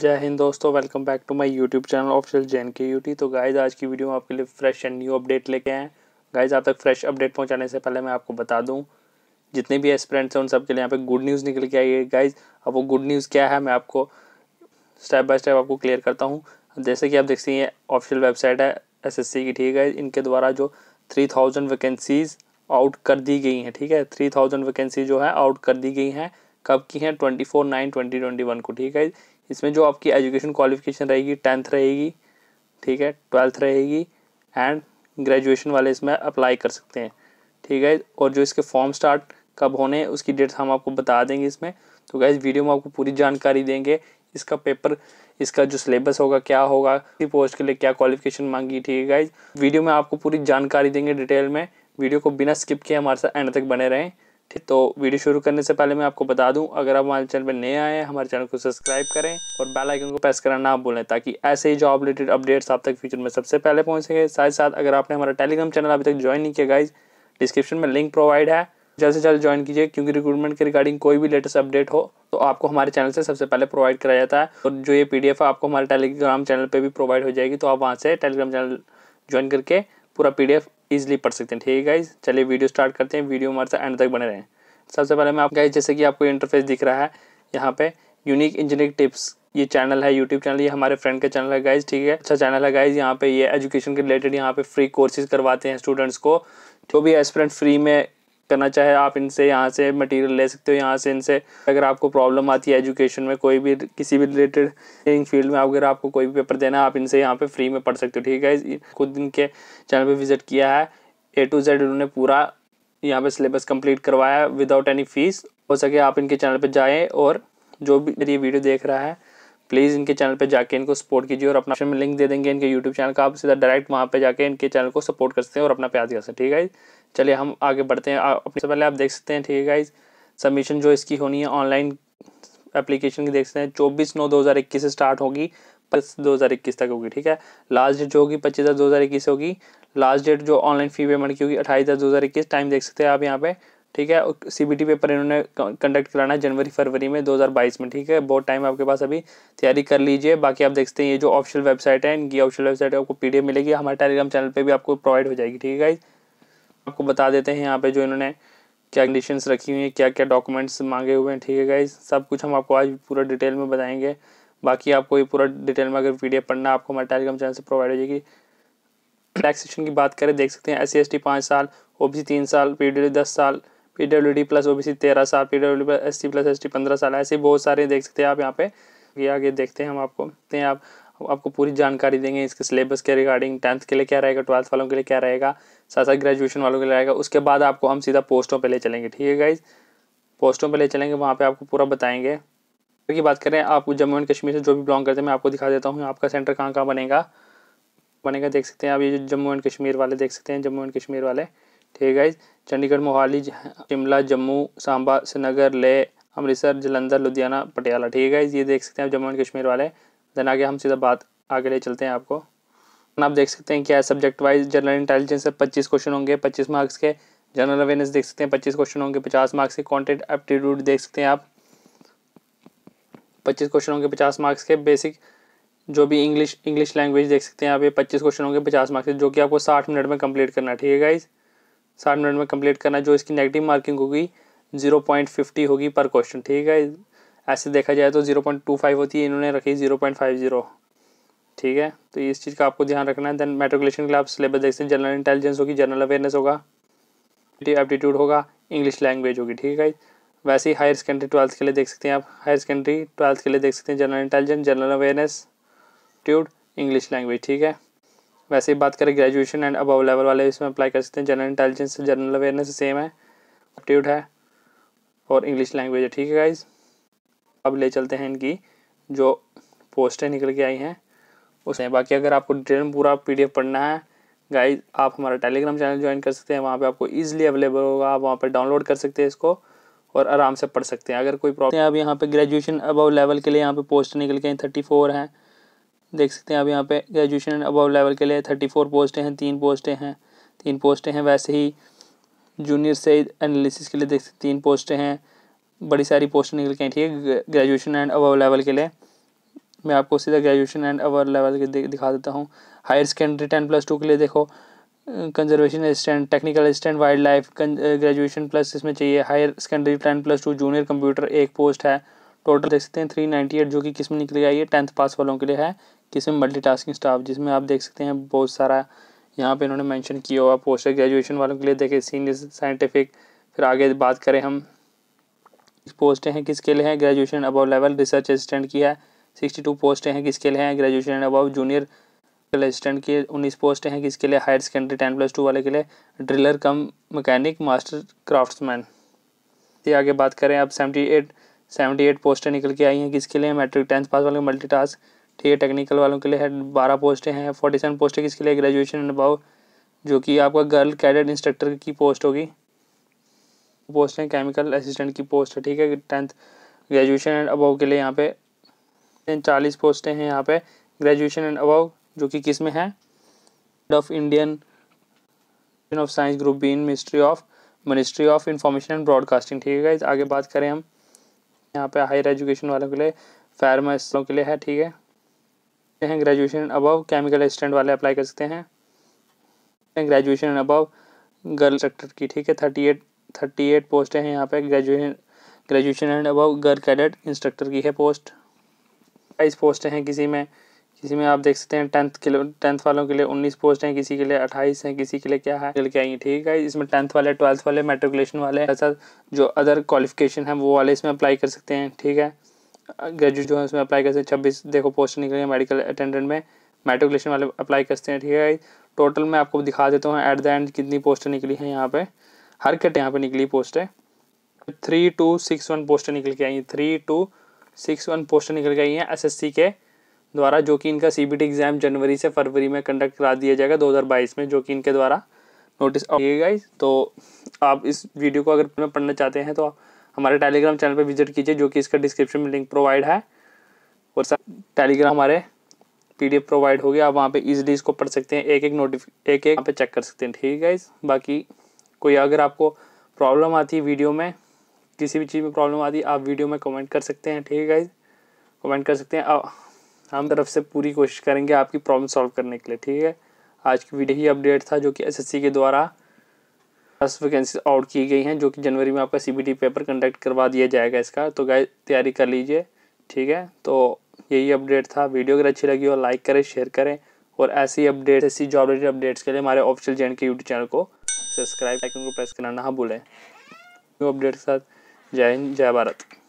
जय हिंद दोस्तों welcome back to my YouTube channel official Jain के यूटी तो गाइज आज की वीडियो में आपके लिए फ्रेश एंड न्यू अपडेट लेके आए गाइज आप तक फ्रेश अपडेट पहुंचाने से पहले मैं आपको बता दूं जितने भी एस्परेंट्स हैं उन सबके लिए यहाँ पे गुड न्यूज़ निकल के आई है गाइज अब वो गुड न्यूज़ क्या है मैं आपको स्टेप बाय स्टेप आपको क्लियर करता हूँ जैसे कि आप देख सकें ऑफिशियल वेबसाइट है एस की ठीक है इनके द्वारा जो थ्री वैकेंसीज़ आउट कर दी गई हैं ठीक है थ्री वैकेंसी जो है आउट कर दी गई हैं कब की हैं twenty four nine twenty twenty one को ठीक है इसमें जो आपकी एजुकेशन क्वालिफिकेशन रहेगी टेंथ रहेगी ठीक है ट्वेल्थ रहेगी एंड ग्रेजुएशन वाले इसमें अप्लाई कर सकते हैं ठीक है और जो इसके फॉर्म स्टार्ट कब होने हैं उसकी डेट्स हम आपको बता देंगे इसमें तो गाइज वीडियो में आपको पूरी जानकारी देंगे इसका पेपर इसका जो सिलेबस होगा क्या होगा किसी पोस्ट के लिए क्या क्वालिफिकेशन मांगी ठीक है गाइज वीडियो में आपको पूरी जानकारी देंगे डिटेल में वीडियो को बिना स्किप किए हमारे साथ एंड तक बने रहें तो वीडियो शुरू करने से पहले मैं आपको बता दूं अगर आप हमारे चैनल पर नए आए हैं हमारे चैनल को सब्सक्राइब करें और बेल आइकन को प्रेस करना ना भूलें ताकि ऐसे ही जॉब रिलेटेड अपडेट्स आप तक फ्यूचर में सबसे पहले पहुँच सके साथ साथ अगर आपने हमारा टेलीग्राम चैनल अभी तक ज्वाइन नहीं किया गाइज डिस्क्रिप्शन में लिंक प्रोवाइड है जल्द से जल्द ज्वाइन कीजिए क्योंकि रिक्रूटमेंट के रिगार्डिंग कोई भी लेटेस्ट अपडेट हो तो आपको हमारे चैनल से सबसे पहले प्रोवाइड कराया जाता है और जो ये पीडीएफ है आपको हमारे टेलीग्राम चैनल पर भी प्रोवाइड हो जाएगी तो आप वहाँ से टेलीग्राम चैनल ज्वाइन करके पूरा पीडीएफ ईजिली पढ़ सकते हैं ठीक है गाइज चलिए वीडियो स्टार्ट करते हैं वीडियो हमारे साथ एंड तक बने रहें सबसे पहले मैं आप गाइज जैसे कि आपको इंटरफेस दिख रहा है यहाँ पे यूनिक इंजीनियरिंग टिप्स ये चैनल है यूट्यूब चैनल ये हमारे फ्रेंड का चैनल है गाइज ठीक है अच्छा चैनल है गाइज यहाँ पे ये एजुकेशन के रिलेटेड यहाँ पे फ्री कोर्सेज करवाते हैं स्टूडेंट्स को जो भी एस्पिरेंट फ्री में करना चाहे आप इनसे यहाँ से मटेरियल ले सकते हो यहाँ से इनसे अगर आपको प्रॉब्लम आती है एजुकेशन में कोई भी किसी भी रिलेटेड फील्ड में अगर आपको कोई भी पेपर देना है आप इनसे यहाँ पे फ्री में पढ़ सकते हो ठीक है खुद इनके चैनल पे विजिट किया है ए टू जेड उन्होंने पूरा यहाँ पे सिलेबस कम्प्लीट करवाया है विदाउट एनी फीस हो सके आप इनके चैनल पर जाएँ और जो भी मेरी वीडियो देख रहा है प्लीज़ इनके चैनल पे जाके इनको सपोर्ट कीजिए और अपना में लिंक दे देंगे इनके यूट्यूब चैनल का आप सीधा डायरेक्ट वहाँ पे जाके इनके चैनल को सपोर्ट कर सकते हैं और अपना प्यार दिखा सकते हैं ठीक है चलिए हम आगे बढ़ते हैं अपने से पहले आप देख सकते हैं ठीक है गाइज सबमिशन जो इसकी होनी है ऑनलाइन एप्लीकेशन की देख सकते हैं चौबीस नौ दो हज़ार इक्कीस से स्टार्ट होगी पच्चीस दो हज़ार इक्कीस तक होगी ठीक है लास्ट डेट जो होगी पच्चीस दस दो हज़ार इक्कीस होगी लास्ट डेट जो ऑनलाइन फी पेमेंट की होगी अट्ठाईस दस दो हज़ार इक्कीस टाइम देख सकते हैं आप यहाँ पे ठीक है सी बी टी पेपर इन्होंने कंडक्ट कराना है जनवरी फरवरी में दो हज़ार बाईस में ठीक है बहुत टाइम आपके पास अभी तैयारी कर लीजिए बाकी आप देख सकते हैं ये जो ऑफिशियल वेबसाइट है इनकी ऑफिशियल वेबसाइट आपको पीडीएफ मिलेगी हमारे टेलीग्राम चैनल पर भी आपको प्रोवाइड हो जाएगी ठीक है गाइज़ आपको बता देते हैं यहाँ पे जो इन्होंने क्या कंडीशन रखी हुई हैं क्या क्या डॉक्यूमेंट्स मांगे हुए हैं ठीक है गाइज सब कुछ हम आपको आज पूरा डिटेल में बताएंगे बाकी आपको ये पूरा डिटेल में अगर वीडियो पढ़ना आपको हमारे टेलीग्राम चैनल से प्रोवाइड हो जाएगी रिलैक्सेशन की बात करें देख सकते हैं एस सी एस टी पाँच साल ओ बी सी तीन साल पी डब्ल्यू दस साल P W D plus O B C तेरह साल P W plus S C plus S T पंद्रह साल ऐसे बहुत सारे देख सकते हैं आप यहाँ पे ये आगे देखते हैं हम आपको देखते हैं आप आपको पूरी जानकारी देंगे इसके सिलेबस के रिगार्डिंग टेंथ के लिए क्या रहेगा ट्वेल्थ वालों के लिए क्या रहेगा साथ साथ ग्रेजुएशन वालों के लिए आएगा उसके बाद आपको हम सीधा पोस्टों पर ले चलेंगे ठीक है गाइज पोस्टों पर ले चलेंगे वहाँ पर आपको पूरा बताएंगे की बात करें आप जम्मू एंड कश्मीर से जो भी बिलोंग करते हैं मैं आपको दिखा देता हूँ आपका सेंटर कहाँ कहाँ बनेगा बनेगा देख सकते हैं आप ये जम्मू एंड कश्मीर वाले देख सकते हैं जम्मू एंड कश्मीर वाले ठीक है गाइज चंडीगढ़ मोहाली शिमला जम्मू सांबा श्रीनगर ले अमृतसर जलंधर लुधियाना पटियाला ठीक है गाइज ये देख सकते हैं आप जम्मू एंड कश्मीर वाले देन आगे हम सीधा बात आगे ले चलते हैं आपको आप देख सकते हैं क्या सब्जेक्ट वाइज जनरल इंटेलिजेंस से पच्चीस क्वेश्चन होंगे पच्चीस मार्क्स के जनरल अवेयरनेस देख सकते हैं पच्चीस क्वेश्चन होंगे पचास मार्क्स के कॉन्टेंट एप्टीट्यूड देख सकते हैं आप पच्चीस क्वेश्चन होंगे पचास मार्क्स के बेसिक जो भी इंग्लिश इंग्लिश लैंग्वेज देख सकते हैं आप ये पच्चीस क्वेश्चन होंगे पचास मार्क्स के जो कि आपको साठ मिनट में कंप्लीट करना है ठीक है गाइज साठ मिनट में कंप्लीट करना जो इसकी नेगेटिव मार्किंग होगी जीरो पॉइंट फिफ्टी होगी पर क्वेश्चन ठीक है ऐसे देखा जाए तो जीरो पॉइंट टू फाइव होती है इन्होंने रखी जीरो पॉइंट फाइव जीरो ठीक है तो इस चीज़ का आपको ध्यान रखना है देन मेट्रिकुलेशन के लिए आप सिलेबस देख सकते हैं जनरल इंटेलिजेंस होगी जनरल अवेयरनेस होगा एप्टीट्यूड होगा इंग्लिश लैंग्वेज होगी ठीक है वैसे ही हायर सेकेंडरी ट्वेल्थ के लिए देख सकते हैं आप हायर सेकेंडरी ट्वेल्थ के लिए देख सकते हैं general intelligence general awareness aptitude English language ठीक है वैसे ही बात करें ग्रेजुएशन एंड अबव लेवल वाले इसमें अप्लाई कर सकते हैं general intelligence general awareness same है एप्टीट्यूड है और इंग्लिश लैंग्वेज है ठीक है गाइज अब ले चलते हैं इनकी जो पोस्टें निकल के आई हैं उसमें बाकी अगर आपको डिटेल में पूरा पी पढ़ना है गाइज आप हमारा टेलीग्राम चैनल ज्वाइन कर सकते हैं वहाँ पे आपको ईजिली अवेलेबल होगा आप वहाँ पे डाउनलोड कर सकते हैं इसको और आराम से पढ़ सकते हैं अगर कोई प्रॉब्लम है अब यहाँ पे ग्रेजुएशन अबव लेवल के लिए यहाँ पे पोस्ट निकल के हैं थर्टी फोर हैं देख सकते हैं अब यहाँ पे ग्रेजुएशन अबव लेवल के लिए थर्टी फोर पोस्टें हैं तीन पोस्टें हैं तीन पोस्टें हैं वैसे ही जूनियर से एनालिसिस के लिए देख सकते तीन पोस्टें हैं बड़ी सारी पोस्ट निकल के हैं ठीक है ग्रेजुएशन एंड अबव लेवल के लिए मैं आपको सीधा ग्रेजुएशन एंड अवर लेवल के दिखा देता हूँ higher secondary ten plus two के लिए देखो conservation assistant technical assistant wild life graduation plus इसमें चाहिए higher secondary ten plus two junior computer एक पोस्ट है टोटल देख सकते हैं थ्री नाइन्टी एट जो कि किस में आई ये टेंथ पास वालों के लिए है किसमें मल्टी टास्किंग स्टाफ जिसमें आप देख सकते हैं बहुत सारा यहाँ पे इन्होंने मेंशन किया हुआ है ग्रेजुएशन वालों के लिए देखें सीनियर साइंटिफिक फिर आगे बात करें हम पोस्टें हैं किसके लिए हैं graduation above level research assistant की है सिक्सटी टू पोस्टें हैं किसके लिए हैं graduation and above junior assistant के उन्नीस पोस्ट हैं किसके लिए higher secondary ten plus two वाले के लिए driller cum mechanic master craftsman ये आगे बात करें अब सेवेंटी एट सेवेंटी एट पोस्टें निकल के आई हैं किसके लिए मैट्रिक टेंथ पास वाले मल्टी टास्क ठीक है टेक्निकल वालों के लिए है बारह पोस्टें हैं फोर्टी सेवन पोस्टें किसके लिए ग्रेजुएशन एंड अबाव जो कि आपका गर्ल कैडेट इंस्ट्रक्टर की पोस्ट होगी पोस्ट है केमिकल असिस्टेंट की पोस्ट है ठीक है टेंथ ग्रेजुएशन एंड अबाव के लिए यहाँ पे चालीस पोस्टें हैं यहाँ पे ग्रेजुएशन एंड अबव जो कि किस में है of Indian of science group B in ministry of ministry of information and broadcasting ठीक है आगे बात करें हम यहाँ पे हायर एजुकेशन वालों के लिए फार्मास्टों के लिए है ठीक है हैं ग्रेजुएशन अबव केमिकल असिस्टेंट वाले अप्लाई कर सकते हैं ग्रेजुएशन अबव गर्ल सेक्टर की ठीक है थर्टी एट थर्टी एट पोस्टें हैं यहाँ पे graduation graduation and above girl cadet instructor की है पोस्ट बाईस पोस्ट हैं किसी में किसी में आप देख सकते हैं टेंथ के लिए टेंथ वालों के लिए उन्नीस पोस्ट हैं किसी के लिए अट्ठाईस हैं किसी के लिए क्या है निकल आई ठीक है इसमें टेंथ वाले ट्वेल्थ वाले मेट्रिकुलेशन वाले ऐसा जो अदर क्वालिफिकेशन है वो वाले इसमें अप्लाई कर सकते हैं ठीक है ग्रेजुएट जो है उसमें अप्लाई कर सकते हैं छब्बीस देखो पोस्ट निकल गए मेडिकल अटेंडेंट में मेट्रिकुलेशन वाले अप्लाई करते हैं ठीक है टोटल मैं आपको दिखा देता हूँ एट द एंड कितनी पोस्टें निकली हैं यहाँ पे हर कट यहाँ पे निकली पोस्टें थ्री टू सिक्स वन पोस्टें निकल के आई three two six one poster निकल गई हैं एसएससी के द्वारा जो कि इनका सीबीटी एग्ज़ाम जनवरी से फरवरी में कंडक्ट करा दिया जाएगा 2022 में जो कि इनके द्वारा नोटिस गाइस तो आप इस वीडियो को अगर में पढ़ना चाहते हैं तो आप हमारे टेलीग्राम चैनल पर विजिट कीजिए जो कि इसका डिस्क्रिप्शन में लिंक प्रोवाइड है और सर टेलीग्राम हमारे पीडीएफ प्रोवाइड हो गया आप वहाँ पे इजीली इसको पढ़ सकते हैं एक एक नोटिफिक एक एक वहाँ पे चेक कर सकते हैं ठीक है गाइज़ बाकी कोई अगर आपको प्रॉब्लम आती है वीडियो में किसी भी चीज़ में प्रॉब्लम आती है आप वीडियो में कमेंट कर सकते हैं ठीक है गाइज कमेंट कर सकते हैं आ, हम तरफ से पूरी कोशिश करेंगे आपकी प्रॉब्लम सॉल्व करने के लिए ठीक है आज की वीडियो ही अपडेट था जो कि एसएससी के द्वारा दस वैकेंसी आउट की गई हैं जो कि जनवरी में आपका सीबीटी पेपर कंडक्ट करवा दिया जाएगा इसका तो गाय तैयारी कर लीजिए ठीक है तो यही अपडेट था वीडियो अगर अच्छी लगी हो लाइक करें शेयर करें और ऐसी अपडेट ऐसी जॉब रिलेटेड अपडेट्स के लिए हमारे official J K YouTube channel को सब्सक्राइब आइकन को प्रेस करना ना भूलें अपडेट के साथ जय हिंद जय भारत